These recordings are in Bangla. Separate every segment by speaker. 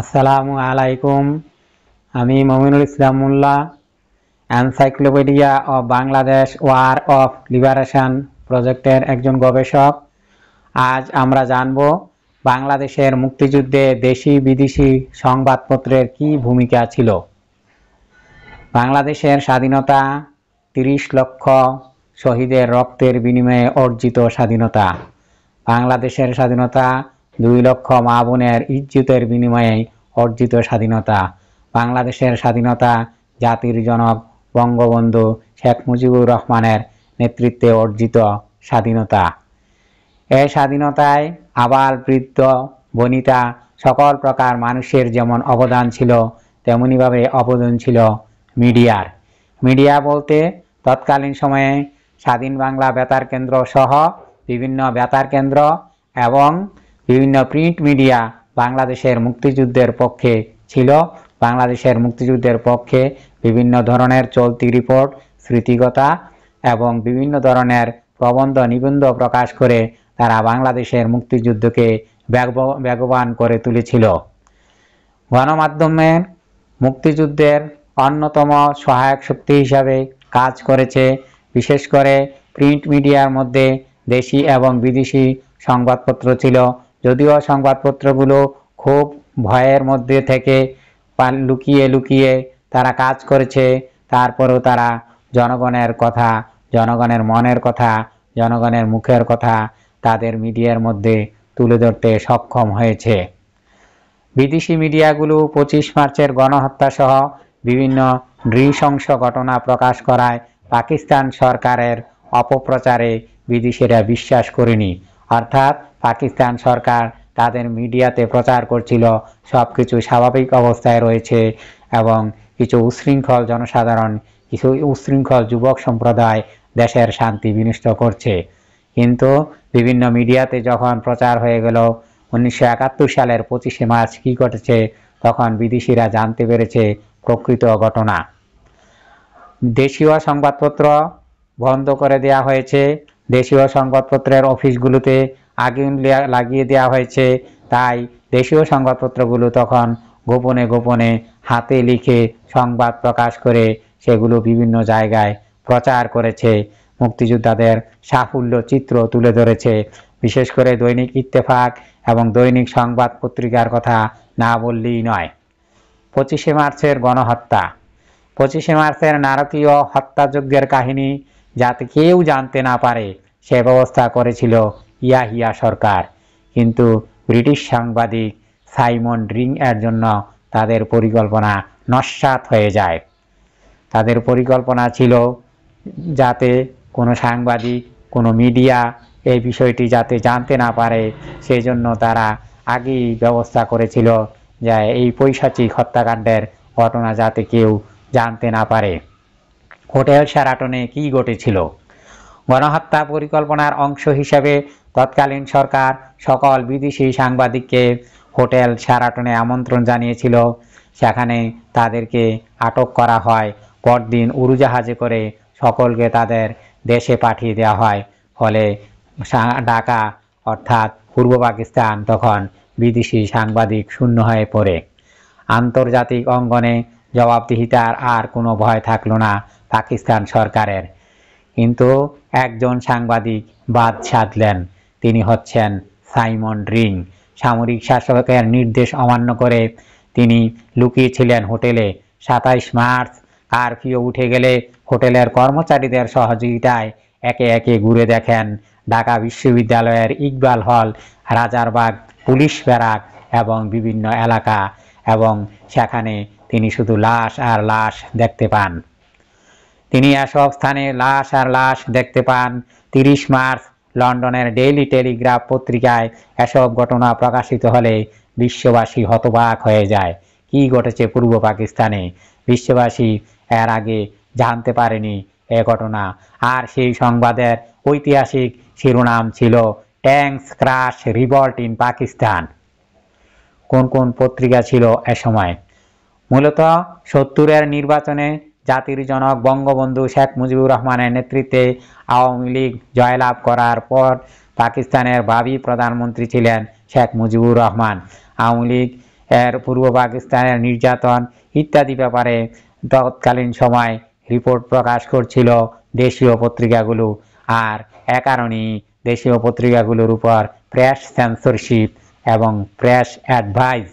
Speaker 1: আসসালামু আলাইকুম আমি Mominul Islam Molla encyclopedia of Bangladesh war of liberation প্রজেক্টের একজন গবেষক আজ আমরা জানব বাংলাদেশের মুক্তিযুদ্ধে দেশি বিদেশি সংবাদপত্রের কি ভূমিকা ছিল বাংলাদেশের স্বাধীনতা তিরিশ লক্ষ শহীদের রক্তের বিনিময়ে অর্জিত স্বাধীনতা বাংলাদেশের স্বাধীনতা দুই লক্ষ মা বোনের ইজ্জিতের বিনিময়ে অর্জিত স্বাধীনতা বাংলাদেশের স্বাধীনতা জাতির জনক বঙ্গবন্ধু শেখ মুজিবুর রহমানের নেতৃত্বে অর্জিত স্বাধীনতা এ স্বাধীনতায় আবার বৃদ্ধ বনিতা সকল প্রকার মানুষের যেমন অবদান ছিল তেমনিভাবে অবদান ছিল মিডিয়ার মিডিয়া বলতে তৎকালীন সময়ে স্বাধীন বাংলা বেতার কেন্দ্র সহ বিভিন্ন বেতার কেন্দ্র এবং বিভিন্ন প্রিন্ট মিডিয়া বাংলাদেশের মুক্তিযুদ্ধের পক্ষে ছিল বাংলাদেশের মুক্তিযুদ্ধের পক্ষে বিভিন্ন ধরনের চলতি রিপোর্ট স্মৃতিকতা এবং বিভিন্ন ধরনের প্রবন্ধ নিবন্ধ প্রকাশ করে তারা বাংলাদেশের মুক্তিযুদ্ধকে বেগবান করে তুলেছিল গণমাধ্যমে মুক্তিযুদ্ধের অন্যতম সহায়ক শক্তি হিসাবে কাজ করেছে বিশেষ করে প্রিন্ট মিডিয়ার মধ্যে দেশি এবং বিদেশি সংবাদপত্র ছিল যদিও সংবাদপত্রগুলো খুব ভয়ের মধ্যে থেকে লুকিয়ে লুকিয়ে তারা কাজ করেছে তারপরেও তারা জনগণের কথা জনগণের মনের কথা জনগণের মুখের কথা তাদের মিডিয়ার মধ্যে তুলে ধরতে সক্ষম হয়েছে বিদেশি মিডিয়াগুলো পঁচিশ মার্চের গণহত্যাসহ বিভিন্ন নৃশংস ঘটনা প্রকাশ করায় পাকিস্তান সরকারের অপপ্রচারে বিদেশিরা বিশ্বাস করেনি অর্থাৎ পাকিস্তান সরকার তাদের মিডিয়াতে প্রচার করছিল সব কিছু স্বাভাবিক অবস্থায় রয়েছে এবং কিছু উশৃঙ্খল জনসাধারণ কিছু উশৃঙ্খল যুবক সম্প্রদায় দেশের শান্তি বিনষ্ট করছে কিন্তু বিভিন্ন মিডিয়াতে যখন প্রচার হয়ে গেল উনিশশো সালের পঁচিশে মার্চ কী ঘটেছে তখন বিদেশিরা জানতে পেরেছে প্রকৃত ঘটনা দেশীয় সংবাদপত্র বন্ধ করে দেয়া হয়েছে দেশীয় সংবাদপত্রের অফিসগুলোতে আগুন লাগিয়ে দেওয়া হয়েছে তাই দেশীয় সংবাদপত্রগুলো তখন গোপনে গোপনে হাতে লিখে সংবাদ প্রকাশ করে সেগুলো বিভিন্ন জায়গায় প্রচার করেছে মুক্তিযোদ্ধাদের সাফল্য চিত্র তুলে ধরেছে বিশেষ করে দৈনিক ইত্তেফাক এবং দৈনিক সংবাদ পত্রিকার কথা না বললেই নয় পঁচিশে মার্চের গণহত্যা পঁচিশে মার্চের নারকীয় হত্যাযজ্ঞের কাহিনী যাতে কেউ জানতে না পারে সে ব্যবস্থা করেছিল ইয়াহিয়া সরকার কিন্তু ব্রিটিশ সাংবাদিক সাইমন রিং এর জন্য তাদের পরিকল্পনা নস্বাত হয়ে যায় তাদের পরিকল্পনা ছিল যাতে কোনো সাংবাদিক কোনো মিডিয়া এই বিষয়টি যাতে জানতে না পারে সেই জন্য তারা আগেই ব্যবস্থা করেছিল যে এই পৈশাচিক হত্যাকাণ্ডের ঘটনা যাতে কেউ জানতে না পারে হোটেল শ্যারাটনে কি ঘটেছিল গণহত্যা পরিকল্পনার অংশ হিসেবে তৎকালীন সরকার সকল বিদেশি সাংবাদিককে হোটেল শ্যারাটনে আমন্ত্রণ জানিয়েছিল সেখানে তাদেরকে আটক করা হয় পরদিন উড়োজাহাজে করে সকলকে তাদের দেশে পাঠিয়ে দেওয়া হয় ফলে ঢাকা অর্থাৎ পূর্ব পাকিস্তান তখন বিদেশি সাংবাদিক শূন্য হয়ে পড়ে আন্তর্জাতিক অঙ্গনে জবাবদিহিতার আর কোনো ভয় থাকলো না পাকিস্তান সরকারের কিন্তু একজন সাংবাদিক বাদ সাধলেন তিনি হচ্ছেন সাইমন রিং সামরিক শাসকের নির্দেশ অমান্য করে তিনি লুকিয়েছিলেন হোটেলে সাতাইশ মার্চ কারফিউ উঠে গেলে হোটেলের কর্মচারীদের সহযোগিতায় একে একে ঘুরে দেখেন ঢাকা বিশ্ববিদ্যালয়ের ইকবাল হল রাজারবাগ পুলিশ ব্যারাক এবং বিভিন্ন এলাকা এবং সেখানে তিনি শুধু লাশ আর লাশ দেখতে পান তিনি এসব স্থানে লাশ আর লাশ দেখতে পান তিরিশ মার্চ লন্ডনের ডেইলি টেলিগ্রাফ পত্রিকায় এসব ঘটনা প্রকাশিত হলে বিশ্ববাসী হতবাক হয়ে যায় কি ঘটেছে পূর্ব পাকিস্তানে বিশ্ববাসী এর আগে জানতে পারেনি এ ঘটনা আর সেই সংবাদের ঐতিহাসিক শিরোনাম ছিল tanks crush revolt in Pakistan কোন কোন পত্রিকা ছিল এ সময় মূলত সত্তরের নির্বাচনে জাতির জনক বঙ্গবন্ধু শেখ মুজিবুর রহমানের নেতৃত্বে আওয়ামী লীগ জয়লাভ করার পর পাকিস্তানের ভাবি প্রধানমন্ত্রী ছিলেন শেখ মুজিবুর রহমান আওয়ামী লীগ এর পূর্ব পাকিস্তানের নির্যাতন ইত্যাদি ব্যাপারে তৎকালীন সময় রিপোর্ট প্রকাশ করছিল দেশীয় পত্রিকাগুলো আর এ কারণেই দেশীয় পত্রিকাগুলোর উপর প্রেস সেন্সরশিপ এবং প্রেস অ্যাডভাইস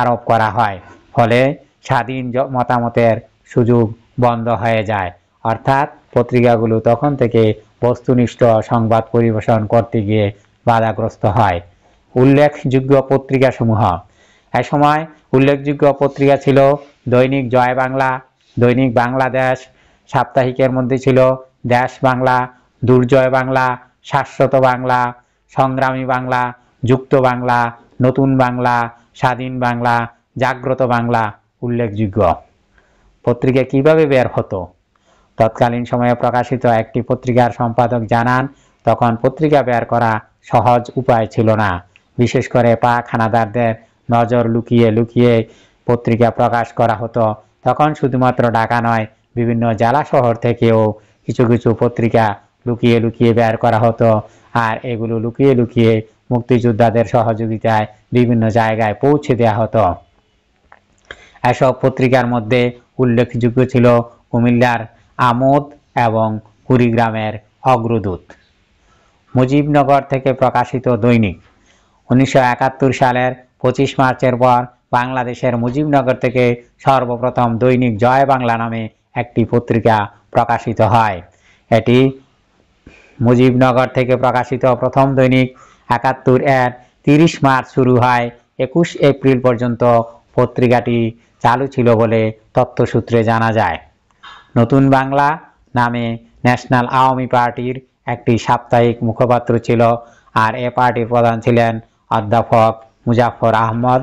Speaker 1: আরোপ করা হয় ফলে স্বাধীন মতামতের সুযোগ বন্ধ হয়ে যায় অর্থাৎ পত্রিকাগুলো তখন থেকে বস্তুনিষ্ঠ সংবাদ পরিবেশন করতে গিয়ে বাধাগ্রস্ত হয় উল্লেখযোগ্য পত্রিকাসমূহ এ সময় উল্লেখযোগ্য পত্রিকা ছিল দৈনিক জয় বাংলা দৈনিক বাংলাদেশ সাপ্তাহিকের মধ্যে ছিল দেশ বাংলা দুর্জয় বাংলা শাশ্বত বাংলা সংগ্রামী বাংলা যুক্ত বাংলা নতুন বাংলা স্বাধীন বাংলা জাগ্রত বাংলা উল্লেখযোগ্য পত্রিকা কিভাবে বের হতো তৎকালীন সময়ে প্রকাশিত একটি পত্রিকার সম্পাদক জানান তখন পত্রিকা বের করা সহজ উপায় ছিল না বিশেষ করে পা খানাদারদের নজর লুকিয়ে লুকিয়ে পত্রিকা প্রকাশ করা হতো তখন শুধুমাত্র ঢাকা নয় বিভিন্ন জেলা শহর থেকেও কিছু কিছু পত্রিকা লুকিয়ে লুকিয়ে বের করা হতো আর এগুলো লুকিয়ে লুকিয়ে মুক্তিযোদ্ধাদের সহযোগিতায় বিভিন্ন জায়গায় পৌঁছে দেওয়া হতো এসব পত্রিকার মধ্যে উল্লেখযোগ্য ছিল কুমিল্লার আমোদ এবং কুড়িগ্রামের অগ্রদূত মুজিবনগর থেকে প্রকাশিত দৈনিক উনিশশো সালের পঁচিশ মার্চের পর বাংলাদেশের মুজিবনগর থেকে সর্বপ্রথম দৈনিক জয় বাংলা নামে একটি পত্রিকা প্রকাশিত হয় এটি মুজিবনগর থেকে প্রকাশিত প্রথম দৈনিক একাত্তর এর তিরিশ মার্চ শুরু হয় একুশ এপ্রিল পর্যন্ত পত্রিকাটি চালু ছিল বলে তত্ত্বসূত্রে জানা যায় নতুন বাংলা নামে ন্যাশনাল আওয়ামী পার্টির একটি সাপ্তাহিক মুখপাত্র ছিল আর এ পার্টির প্রধান ছিলেন অধ্যাপক মুজাফর আহমদ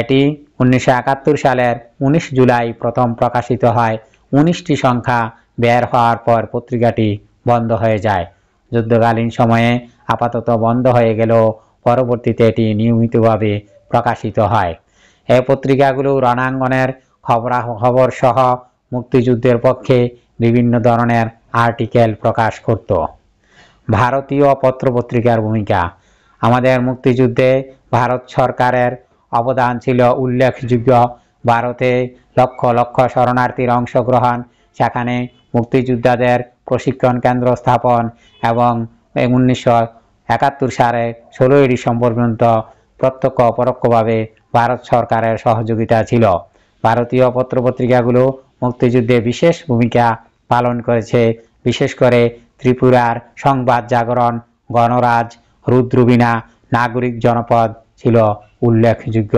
Speaker 1: এটি উনিশশো সালের ১৯ জুলাই প্রথম প্রকাশিত হয় উনিশটি সংখ্যা বের হওয়ার পর পত্রিকাটি বন্ধ হয়ে যায় যুদ্ধকালীন সময়ে আপাতত বন্ধ হয়ে গেলেও পরবর্তীতে এটি নিয়মিতভাবে প্রকাশিত হয় এ পত্রিকাগুলো রণাঙ্গনের খবর সহ মুক্তিযুদ্ধের পক্ষে বিভিন্ন ধরনের আর্টিকেল প্রকাশ করত ভারতীয় পত্রপত্রিকার ভূমিকা আমাদের মুক্তিযুদ্ধে ভারত সরকারের অবদান ছিল উল্লেখযোগ্য ভারতে লক্ষ লক্ষ শরণার্থীর অংশগ্রহণ সেখানে মুক্তিযোদ্ধাদের প্রশিক্ষণ কেন্দ্র স্থাপন এবং উনিশশো একাত্তর সালে ষোলোই ডিসেম্বর পর্যন্ত প্রত্যক্ষ পরোক্ষভাবে ভারত সরকারের সহযোগিতা ছিল ভারতীয় পত্রপত্রিকাগুলো মুক্তিযুদ্ধে বিশেষ ভূমিকা পালন করেছে বিশেষ করে ত্রিপুরার সংবাদ জাগরণ গণরাজ রুদ্রবীণা নাগরিক জনপদ ছিল উল্লেখযোগ্য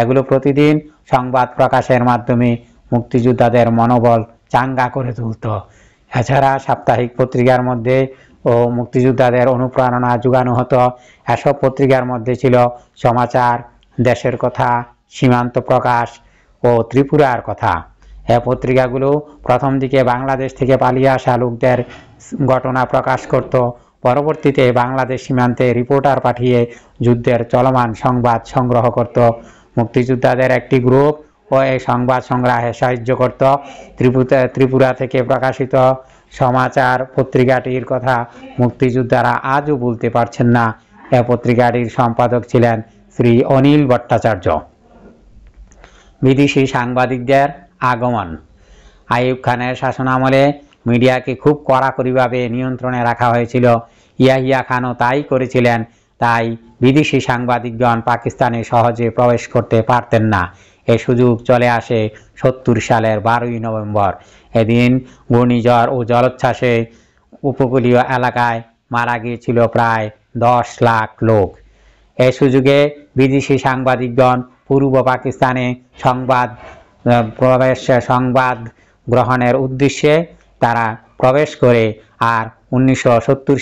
Speaker 1: এগুলো প্রতিদিন সংবাদ প্রকাশের মাধ্যমে মুক্তিযোদ্ধাদের মনোবল চাঙ্গা করে তুলত এছাড়া সাপ্তাহিক পত্রিকার মধ্যে ও মুক্তিযোদ্ধাদের অনুপ্রেরণা যোগানো হতো এসব পত্রিকার মধ্যে ছিল সমাচার দেশের কথা সীমান্ত প্রকাশ ও ত্রিপুরার কথা এ পত্রিকাগুলো প্রথম দিকে বাংলাদেশ থেকে পালিয়ে আসা লোকদের ঘটনা প্রকাশ করত পরবর্তীতে বাংলাদেশ সীমান্তে রিপোর্টার পাঠিয়ে যুদ্ধের চলমান সংবাদ সংগ্রহ করত মুক্তিযোদ্ধাদের একটি গ্রুপ ও এই সংবাদ সংগ্রহে সাহায্য করত ত্রিপুরা ত্রিপুরা থেকে প্রকাশিত সমাচার পত্রিকাটির কথা মুক্তিযোদ্ধারা আজও বলতে পারছেন না এ পত্রিকাটির সম্পাদক ছিলেন শ্রী অনিল ভট্টাচার্য বিদেশি সাংবাদিকদের আগমন আইব খানের শাসনামলে মিডিয়াকে খুব কড়াকড়িভাবে নিয়ন্ত্রণে রাখা হয়েছিল ইয়াহিয়া খানও তাই করেছিলেন তাই বিদেশি সাংবাদিকগণ পাকিস্তানে সহজে প্রবেশ করতে পারতেন না এ সুযোগ চলে আসে সত্তর সালের বারোই নভেম্বর এদিন ঘূর্ণিঝড় ও জলোচ্ছ্বাসে উপকূলীয় এলাকায় মারা গিয়েছিল প্রায় দশ লাখ লোক এ সুযোগে বিদেশি সাংবাদিকগণ পূর্ব পাকিস্তানে সংবাদ প্রবেশ সংবাদ গ্রহণের উদ্দেশ্যে তারা প্রবেশ করে আর উনিশশো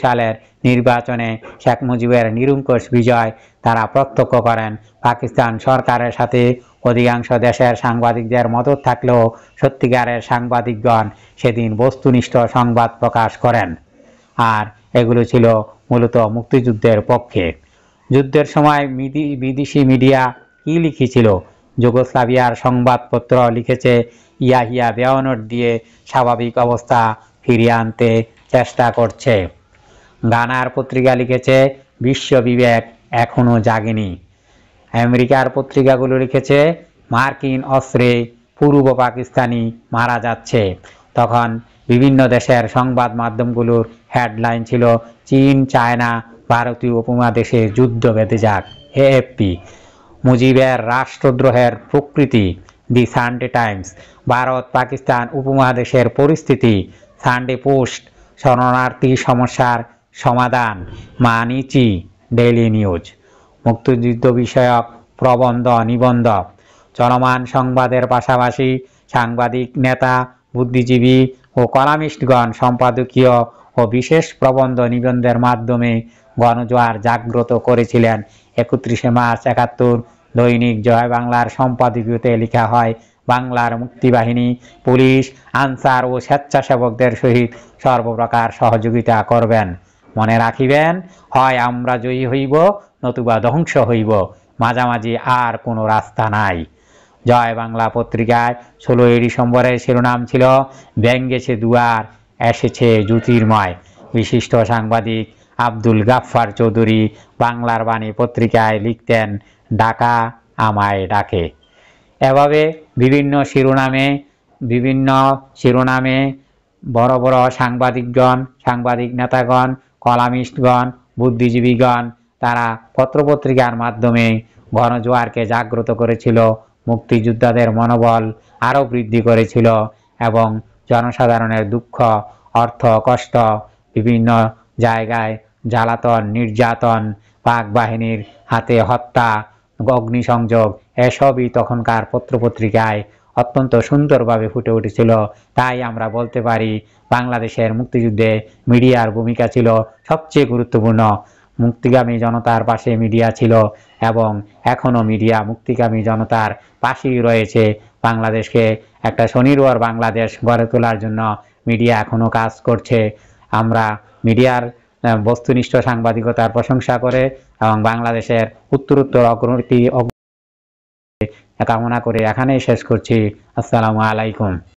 Speaker 1: সালের নির্বাচনে শেখ মুজিবের নিরঙ্কুশ বিজয় তারা প্রত্যক্ষ করেন পাকিস্তান সরকারের সাথে অধিকাংশ দেশের সাংবাদিকদের মদত থাকলেও সত্যিকারের সাংবাদিকগণ সেদিন বস্তুনিষ্ঠ সংবাদ প্রকাশ করেন আর এগুলো ছিল মূলত মুক্তিযুদ্ধের পক্ষে যুদ্ধের সময় বিদেশি মিডিয়া কি লিখেছিল যুগোস্লাভিয়ার সংবাদপত্র লিখেছে ইয়াহিয়া বেয়নট দিয়ে স্বাভাবিক অবস্থা ফিরিয়ে আনতে চেষ্টা করছে গানার পত্রিকা লিখেছে বিশ্ব বিবেক এখনও জাগেনি আমেরিকার পত্রিকাগুলো লিখেছে মার্কিন অস্ত্রে পূর্ব পাকিস্তানি মারা যাচ্ছে তখন বিভিন্ন দেশের সংবাদ মাধ্যমগুলোর হেডলাইন ছিল চীন চায়না ভারতীয় উপমহাদেশে যুদ্ধ বেঁধে যাক এএফপি মুজিবের রাষ্ট্রদ্রোহের প্রকৃতি the Sunday Times Bharat Pakistan উপমহাদেশের পরিস্থিতি সানডে পোস্ট শরণার্থী সমস্যার সমাধান মানিচি ডেইলি নিউজ মুক্তিযুদ্ধ বিষয়ক প্রবন্ধ নিবন্ধ চলমান সংবাদের পাশাপাশি সাংবাদিক নেতা বুদ্ধিজীবী ও কলামিস্টগণ সম্পাদকীয় ও বিশেষ প্রবন্ধ নিবন্ধের মাধ্যমে গণজোয়ার জাগ্রত করেছিলেন একত্রিশে মার্চ একাত্তর দৈনিক জয় বাংলার সম্পাদকীয়তে লেখা হয় বাংলার মুক্তিবাহিনী পুলিশ আনসার ও স্বেচ্ছাসেবকদের সহিত সর্বপ্রকার সহযোগিতা করবেন মনে রাখিবেন হয় আমরা জয়ী হইব নতুবা ধ্বংস হইব মাঝামাঝি আর কোনো রাস্তা নাই জয় বাংলা পত্রিকায় ষোলোই ডিসেম্বরের শিরোনাম ছিল ব্যঙ্গেছে দুয়ার এসেছে জ্যোতির্ময় বিশিষ্ট সাংবাদিক আব্দুল গাফার চৌধুরী বাংলার বাণী পত্রিকায় লিখতেন ডাকা আমায় ডাকে এভাবে বিভিন্ন শিরোনামে বিভিন্ন শিরোনামে বড় বড় সাংবাদিকগণ সাংবাদিক নেতাগণ কলামিস্টগণ বুদ্ধিজীবীগণ তারা পত্রপত্রিকার মাধ্যমে গণজোয়ারকে জাগ্রত করেছিল মুক্তিযোদ্ধাদের মনোবল আরও বৃদ্ধি করেছিল এবং জনসাধারণের দুঃখ অর্থ কষ্ট বিভিন্ন জায়গায় জ্বালাতন নির্যাতন পাক বাহিনীর হাতে হত্যা অগ্নিসংযোগ এসবই তখনকার পত্রপত্রিকায় অত্যন্ত সুন্দরভাবে ফুটে উঠেছিল তাই আমরা বলতে পারি বাংলাদেশের মুক্তিযুদ্ধে মিডিয়ার ভূমিকা ছিল সবচেয়ে গুরুত্বপূর্ণ মুক্তিগামী জনতার পাশে মিডিয়া ছিল এবং এখনও মিডিয়া মুক্তিগামী জনতার পাশেই রয়েছে বাংলাদেশকে একটা স্বনির্ভর বাংলাদেশ গড়ে তোলার জন্য মিডিয়া এখনও কাজ করছে আমরা মিডিয়ার বস্তুনিষ্ঠ সাংবাদিকতার প্রশংসা করে এবং বাংলাদেশের উত্তরোত্তর অগ্রগতি কামনা করে এখানেই শেষ করছি আসসালামু আলাইকুম